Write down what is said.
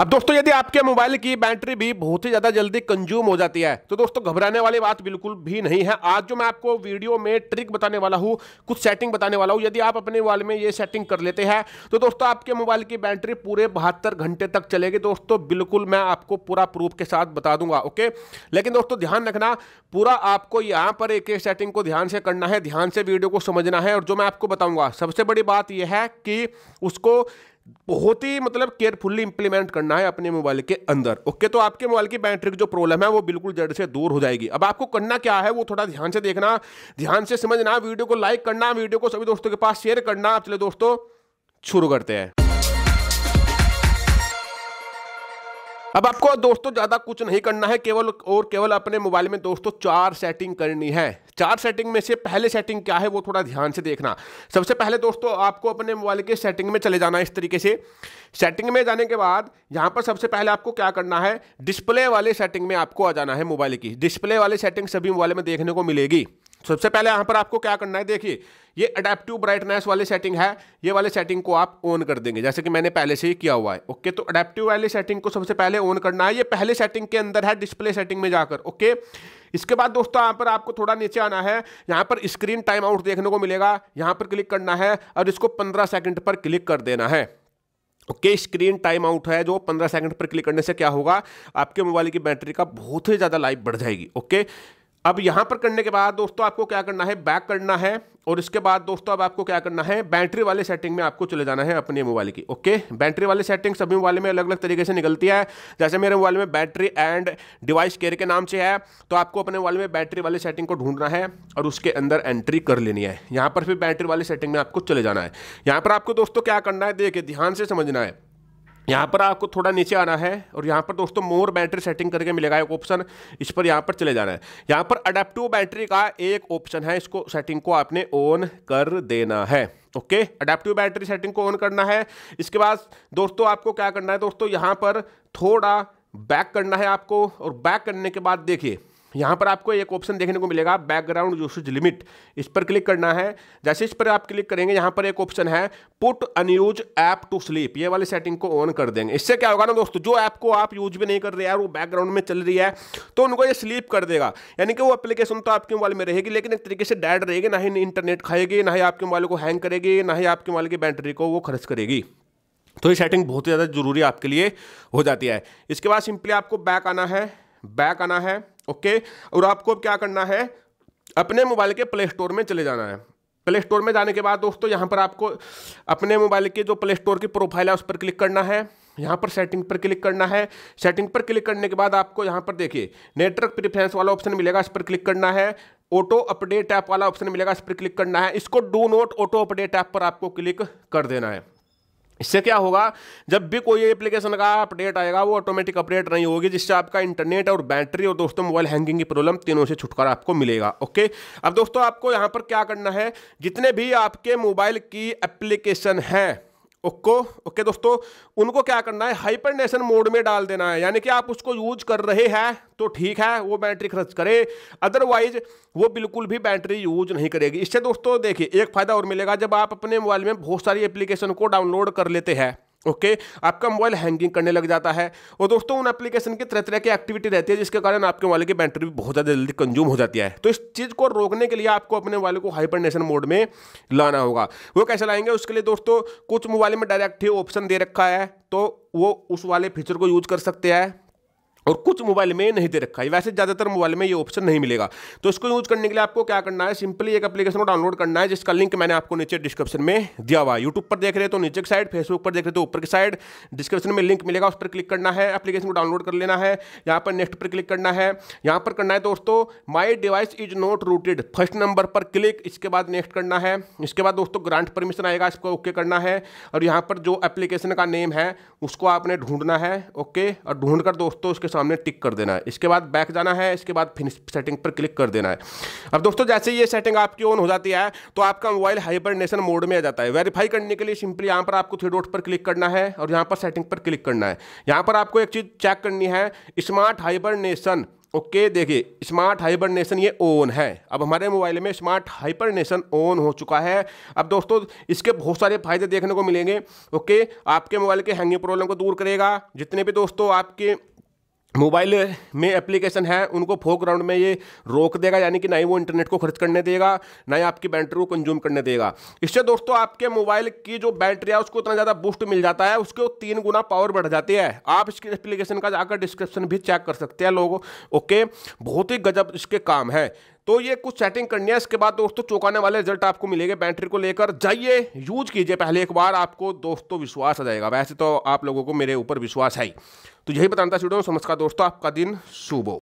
अब दोस्तों यदि आपके मोबाइल की बैटरी भी बहुत ही ज़्यादा जल्दी कंज्यूम हो जाती है तो दोस्तों घबराने वाली बात बिल्कुल भी नहीं है आज जो मैं आपको वीडियो में ट्रिक बताने वाला हूँ कुछ सेटिंग बताने वाला हूँ यदि आप अपने मोबाइल में ये सेटिंग कर लेते हैं तो दोस्तों आपके मोबाइल की बैटरी पूरे बहत्तर घंटे तक चलेगी दोस्तों बिल्कुल मैं आपको पूरा प्रूफ के साथ बता दूंगा ओके लेकिन दोस्तों ध्यान रखना पूरा आपको यहाँ पर एक एक सेटिंग को ध्यान से करना है ध्यान से वीडियो को समझना है और जो मैं आपको बताऊँगा सबसे बड़ी बात यह है कि उसको बहुत ही मतलब केयरफुल्ली इंप्लीमेंट करना है अपने मोबाइल के अंदर ओके तो आपके मोबाइल की बैटरी की जो प्रॉब्लम है वो बिल्कुल जड़ से दूर हो जाएगी अब आपको करना क्या है वो थोड़ा ध्यान से देखना ध्यान से समझना वीडियो को लाइक करना वीडियो को सभी दोस्तों के पास शेयर करना आप चले दोस्तों शुरू करते हैं अब आपको दोस्तों ज़्यादा कुछ नहीं करना है केवल और केवल अपने मोबाइल में दोस्तों चार सेटिंग करनी है चार सेटिंग में से पहले सेटिंग क्या है वो थोड़ा ध्यान से देखना सबसे पहले दोस्तों आपको अपने मोबाइल के सेटिंग में चले जाना है इस तरीके से सेटिंग में जाने के बाद यहाँ पर सबसे पहले आपको क्या करना है डिस्प्ले वाले सेटिंग में आपको आ जाना है मोबाइल की डिस्प्ले वाले सेटिंग सभी मोबाइल में देखने को मिलेगी सबसे पहले यहां पर आपको क्या करना है देखिए ये अडेप्टिव ब्राइटनेस वाली सेटिंग है ये वाले सेटिंग को आप ऑन कर देंगे जैसे कि मैंने पहले से ही किया हुआ है ओके तो अडेप्टिव वाली सेटिंग को सबसे पहले ऑन करना है ये पहले सेटिंग के अंदर है डिस्प्ले सेटिंग में जाकर ओके इसके बाद दोस्तों यहाँ पर आपको थोड़ा नीचे आना है यहाँ पर स्क्रीन टाइम आउट देखने को मिलेगा यहाँ पर क्लिक करना है और इसको पंद्रह सेकेंड पर क्लिक कर देना है ओके स्क्रीन टाइम आउट है जो 15 सेकंड पर क्लिक करने से क्या होगा आपके मोबाइल की बैटरी का बहुत ही ज़्यादा लाइफ बढ़ जाएगी ओके okay? अब यहाँ पर करने के बाद दोस्तों आपको क्या करना है बैक करना है और इसके बाद दोस्तों अब आपको क्या करना है बैटरी वाले सेटिंग में आपको चले जाना है अपने मोबाइल की ओके बैटरी वाले सेटिंग सभी मोबाइल में अलग अलग तरीके से निकलती है जैसे मेरे मोबाइल में बैटरी एंड डिवाइस केयर के नाम से है तो आपको अपने मोबाइल में बैटरी वाले सेटिंग को ढूंढना है और उसके अंदर एंट्री कर लेनी है यहाँ पर फिर बैटरी वाली सेटिंग में आपको चले जाना है यहाँ पर आपको दोस्तों क्या करना है देखिए ध्यान से समझना है यहाँ पर आपको थोड़ा नीचे आना है और यहाँ पर दोस्तों मोर बैटरी सेटिंग करके मिलेगा एक ऑप्शन इस पर यहाँ पर चले जाना है यहाँ पर अडेप्टिव बैटरी का एक ऑप्शन है इसको सेटिंग को आपने ऑन कर देना है ओके अडेप्टिव बैटरी सेटिंग को ऑन करना है इसके बाद दोस्तों आपको क्या करना है दोस्तों यहाँ पर थोड़ा बैक करना है आपको और बैक करने के बाद देखिए यहाँ पर आपको एक ऑप्शन देखने को मिलेगा बैकग्राउंड यूसेज लिमिट इस पर क्लिक करना है जैसे इस पर आप क्लिक करेंगे यहाँ पर एक ऑप्शन है put unused app to sleep ये वाली सेटिंग को ऑन कर देंगे इससे क्या होगा ना दोस्तों जो ऐप को आप यूज भी नहीं कर रहे हैं वो बैकग्राउंड में चल रही है तो उनको ये स्लीप कर देगा यानी कि वो अपलीकेशन तो आपके मोबाइल में रहेगी लेकिन एक तरीके से डैड रहेगी ना ही इंटरनेट खाएगी ना ही आपके मोबाइल को हैंग करेगी ना ही आपके मोबाइल की बैटरी को वो खर्च करेगी तो ये सेटिंग बहुत ज़्यादा जरूरी आपके लिए हो जाती है इसके बाद सिंपली आपको बैक आना है बैक आना है ओके और आपको अब क्या करना है अपने मोबाइल के प्ले स्टोर में चले जाना है प्ले स्टोर में जाने के बाद दोस्तों यहाँ पर आपको अपने मोबाइल के जो प्ले स्टोर की प्रोफाइल है उस पर क्लिक करना है यहाँ पर सेटिंग पर क्लिक करना है सेटिंग पर क्लिक करने के बाद आपको यहाँ पर देखिए नेटवर्क प्रिफ्रेंस वाला ऑप्शन मिलेगा इस पर क्लिक करना है ऑटो अपडेट ऐप वाला ऑप्शन मिलेगा इस पर क्लिक करना है इसको do not auto update app पर आपको क्लिक कर देना है इससे क्या होगा जब भी कोई एप्लीकेशन का अपडेट आएगा वो ऑटोमेटिक अपडेट नहीं होगी जिससे आपका इंटरनेट और बैटरी और दोस्तों मोबाइल हैंगिंग की प्रॉब्लम तीनों से छुटकारा आपको मिलेगा ओके अब दोस्तों आपको यहाँ पर क्या करना है जितने भी आपके मोबाइल की एप्लीकेशन हैं ओके ओके दोस्तों उनको क्या करना है हाइपरनेशन मोड में डाल देना है यानी कि आप उसको यूज कर रहे हैं तो ठीक है वो बैटरी खर्च करे अदरवाइज वो बिल्कुल भी बैटरी यूज नहीं करेगी इससे दोस्तों देखिए एक फ़ायदा और मिलेगा जब आप अपने मोबाइल में बहुत सारी एप्लीकेशन को डाउनलोड कर लेते हैं ओके okay, आपका मोबाइल हैंगिंग करने लग जाता है और दोस्तों उन एप्लीकेशन की तरह तरह की एक्टिविटी रहती है जिसके कारण आपके मोबाइल की बैटरी भी बहुत ज़्यादा जल्दी कंज्यूम हो जाती है तो इस चीज़ को रोकने के लिए आपको अपने मोबाइल को हाइपरनेशन मोड में लाना होगा वो कैसे लाएंगे उसके लिए दोस्तों कुछ मोबाइल में डायरेक्ट ही ऑप्शन दे रखा है तो वो उस वाले फीचर को यूज कर सकते हैं और कुछ मोबाइल में नहीं दे रखा है वैसे ज़्यादातर मोबाइल में ये ऑप्शन नहीं मिलेगा तो इसको यूज़ करने के लिए आपको क्या करना है सिंपली एक एप्लीकेशन को डाउनलोड करना है जिसका लिंक मैंने आपको नीचे डिस्क्रिप्शन में दिया हुआ है यूट्यूब पर देख रहे तो नीचे की साइड फेसबुक पर देख रहे तो ऊपर की साइड डिस्क्रिप्शन में लिंक मिलेगा उस पर क्लिक करना है एप्लीकेशन को डाउनलोड कर लेना है यहाँ पर नेक्स्ट पर क्लिक करना है यहाँ पर करना है दोस्तों my device is not rooted first number पर क्लिक इसके बाद नेक्स्ट करना है इसके बाद दोस्तों ग्रांट परमिशन आएगा इसको ओके करना है और यहाँ पर जो एप्लीकेशन का नेम है उसको आपने ढूंढना है ओके और ढूंढ दोस्तों उसके सामने टिक कर देना है इसके बाद बैक जाना है इसके बाद फिनिश सेटिंग पर क्लिक कर देना है अब दोस्तों जैसे ये सेटिंग आपकी ऑन हो जाती है तो आपका मोबाइल हाइबरनेशन मोड में आ जाता है वेरीफाई करने के लिए सिंपली यहाँ पर आपको थ्री डॉट पर क्लिक करना है और यहाँ पर सेटिंग पर क्लिक करना है यहाँ पर आपको एक चीज़ चेक करनी है स्मार्ट हाइबरनेशन ओके okay, देखिए स्मार्ट हाइबरनेशन ये ऑन है अब हमारे मोबाइल में स्मार्ट हाइबरनेशन ऑन हो चुका है अब दोस्तों इसके बहुत सारे फायदे देखने को मिलेंगे ओके okay, आपके मोबाइल के हैंगिंग प्रॉब्लम को दूर करेगा जितने भी दोस्तों आपके मोबाइल में एप्लीकेशन है उनको फोक ग्राउंड में ये रोक देगा यानी कि ना ही वो इंटरनेट को खर्च करने देगा ना ही आपकी बैटरी को कंज्यूम करने देगा इससे दोस्तों आपके मोबाइल की जो बैटरी है उसको इतना ज़्यादा बूस्ट मिल जाता है उसको तीन गुना पावर बढ़ जाती है आप इसकी एप्लीकेशन का जाकर डिस्क्रिप्शन भी चेक कर सकते हैं लोग ओके बहुत ही गजब इसके काम है तो ये कुछ सेटिंग करनी है इसके बाद दोस्तों चौंकाने वाले रिजल्ट आपको मिलेंगे बैटरी को लेकर जाइए यूज कीजिए पहले एक बार आपको दोस्तों विश्वास आ जाएगा वैसे तो आप लोगों को मेरे ऊपर विश्वास है ही तो यही बताना था वीडियो नमस्कार दोस्तों आपका दिन शुभ हो